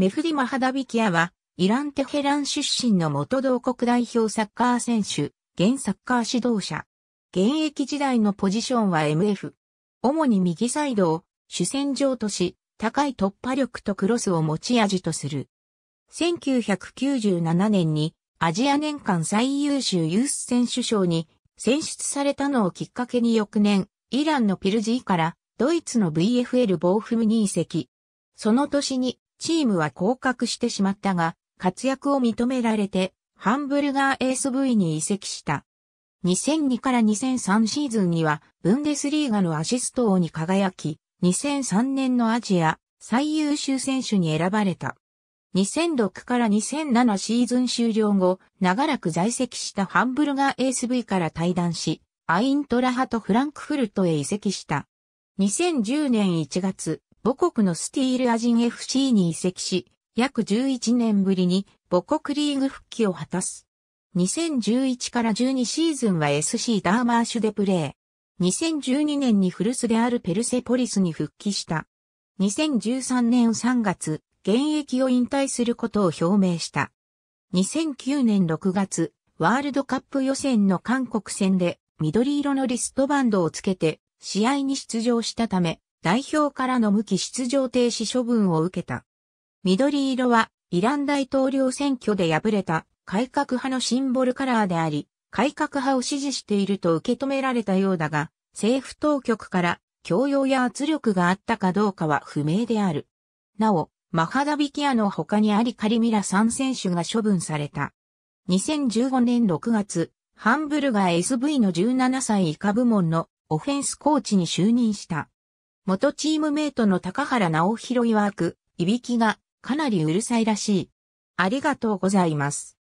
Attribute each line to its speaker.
Speaker 1: メフディ・マハダビキアは、イラン・テヘラン出身の元同国代表サッカー選手、現サッカー指導者。現役時代のポジションは MF。主に右サイドを主戦場とし、高い突破力とクロスを持ち味とする。1997年にアジア年間最優秀ユース選手賞に選出されたのをきっかけに翌年、イランのピルジーからドイツの VFL ボーフムに移籍。その年にチームは降格してしまったが、活躍を認められて、ハンブルガー SV に移籍した。2002から2003シーズンには、ブンデスリーガのアシスト王に輝き、2003年のアジア最優秀選手に選ばれた。2006から2007シーズン終了後、長らく在籍したハンブルガー SV から退団し、アイントラハとフランクフルトへ移籍した。2010年1月、母国のスティールアジン FC に移籍し、約11年ぶりに母国リーグ復帰を果たす。2011から12シーズンは SC ダーマーシュでプレー。2012年に古巣であるペルセポリスに復帰した。2013年3月、現役を引退することを表明した。2009年6月、ワールドカップ予選の韓国戦で緑色のリストバンドをつけて試合に出場したため、代表からの無期出場停止処分を受けた。緑色はイラン大統領選挙で敗れた改革派のシンボルカラーであり、改革派を支持していると受け止められたようだが、政府当局から強要や圧力があったかどうかは不明である。なお、マハダビキアの他にアリカリミラ3選手が処分された。2015年6月、ハンブルガー SV の17歳以下部門のオフェンスコーチに就任した。元チームメイトの高原直弘曰く、いびきがかなりうるさいらしい。ありがとうございます。